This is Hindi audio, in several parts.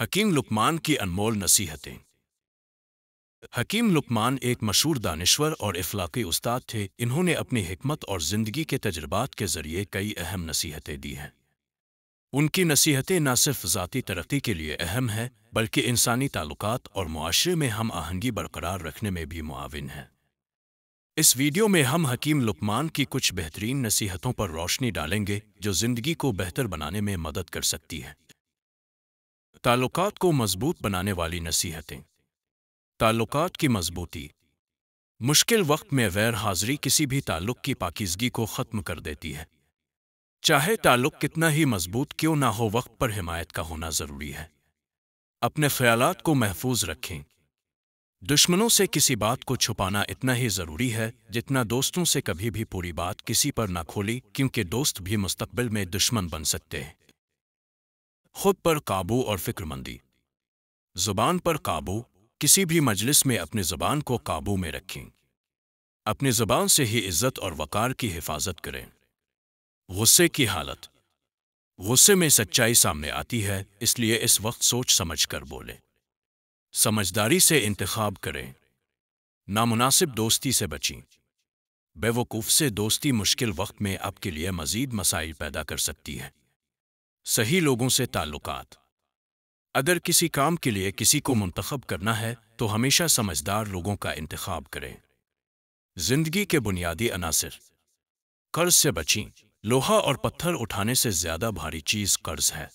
हकीम लुकमान की अनमोल नसीहतें हकीम लुकमान एक मशहूर दानश्वर और इफलाकी उस्ताद थे इन्होंने अपनी हमत और ज़िंदगी के तजर्बात के ज़रिए कई अहम नसीहतें दी हैं उनकी नसीहतें न सिर्फ ज़ाती तरक्की के लिए अहम हैं बल्कि इंसानी ताल्लुकात और मुआरे में हम आहंगी बरकरार रखने में भी मुआवन हैं इस वीडियो में हम हकीम लुकमान की कुछ बेहतरीन नसीहतों पर रोशनी डालेंगे जो ज़िंदगी को बेहतर बनाने में मदद कर सकती हैं ताल्लुक को मजबूत बनाने वाली नसीहतें ताल्लुक़ की मजबूती मुश्किल वक्त में गैर हाजिरी किसी भी ताल्लुक की पाकिजगी को ख़त्म कर देती है चाहे ताल्लुक कितना ही मजबूत क्यों ना हो वक्त पर हिमायत का होना ज़रूरी है अपने ख्याल को महफूज रखें दुश्मनों से किसी बात को छुपाना इतना ही ज़रूरी है जितना दोस्तों से कभी भी पूरी बात किसी पर ना खोली क्योंकि दोस्त भी मुस्तबिल में दुश्मन बन सकते हैं खुद पर काबू और फिक्रमंदी जुबान पर काबू किसी भी मजलिस में अपने जुबान को काबू में रखें अपने जुबान से ही इज्जत और वकार की हिफाजत करें गुस्से की हालत गुस्से में सच्चाई सामने आती है इसलिए इस वक्त सोच समझ कर बोले समझदारी से इंतखब करें नामुनासिब दोस्ती से बचें बेवकूफ़ से दोस्ती मुश्किल वक्त में आपके लिए मजीद मसाइल पैदा कर सकती है सही लोगों से ताल्लुकात अगर किसी काम के लिए किसी को मंतखब करना है तो हमेशा समझदार लोगों का इंतखब करें जिंदगी के बुनियादी अनासर कर्ज से बचें लोहा और पत्थर उठाने से ज्यादा भारी चीज कर्ज है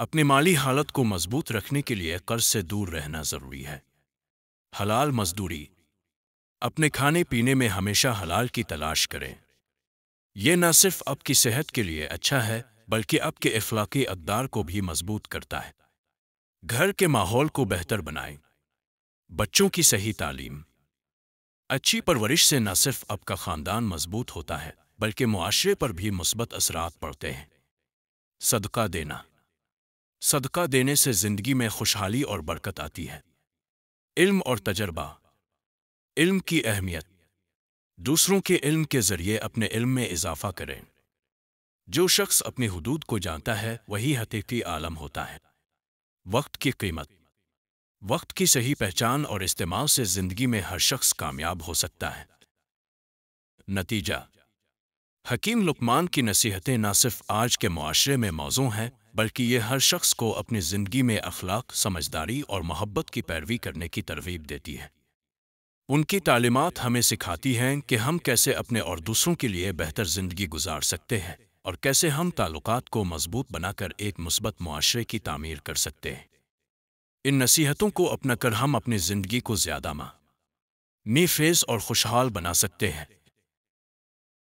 अपनी माली हालत को मजबूत रखने के लिए कर्ज से दूर रहना जरूरी है हलाल मजदूरी अपने खाने पीने में हमेशा हलाल की तलाश करें यह न सिर्फ आपकी सेहत के लिए अच्छा है बल्कि आपके अखलाकी अकदार को भी मजबूत करता है घर के माहौल को बेहतर बनाएं बच्चों की सही तालीम अच्छी परवरिश से न सिर्फ आपका ख़ानदान मजबूत होता है बल्कि मुआरे पर भी मुस्बत असरात पड़ते हैं सदका देना सदका देने से ज़िंदगी में खुशहाली और बरकत आती है इल्म और तजर्बा इल्म की अहमियत दूसरों के इल्म के ज़रिए अपने इल्म में इजाफा करें जो शख्स अपनी हदूद को जानता है वही हकीकी आलम होता है वक्त की कीमत वक्त की सही पहचान और इस्तेमाल से जिंदगी में हर शख्स कामयाब हो सकता है नतीजा हकीम लुकमान की नसीहतें न सिर्फ आज के माशरे में मौजू हैं बल्कि ये हर शख्स को अपनी ज़िंदगी में अखलाक समझदारी और मोहब्बत की पैरवी करने की तरवीब देती है उनकी तालीमत हमें सिखाती हैं कि हम कैसे अपने और दूसरों के लिए बेहतर ज़िंदगी गुजार सकते हैं और कैसे हम ताल्लुकात को मजबूत बनाकर एक मुस्बत माशरे की तमीर कर सकते हैं इन नसीहतों को अपना कर हम अपनी जिंदगी को ज्यादा मा नीफेज और खुशहाल बना सकते हैं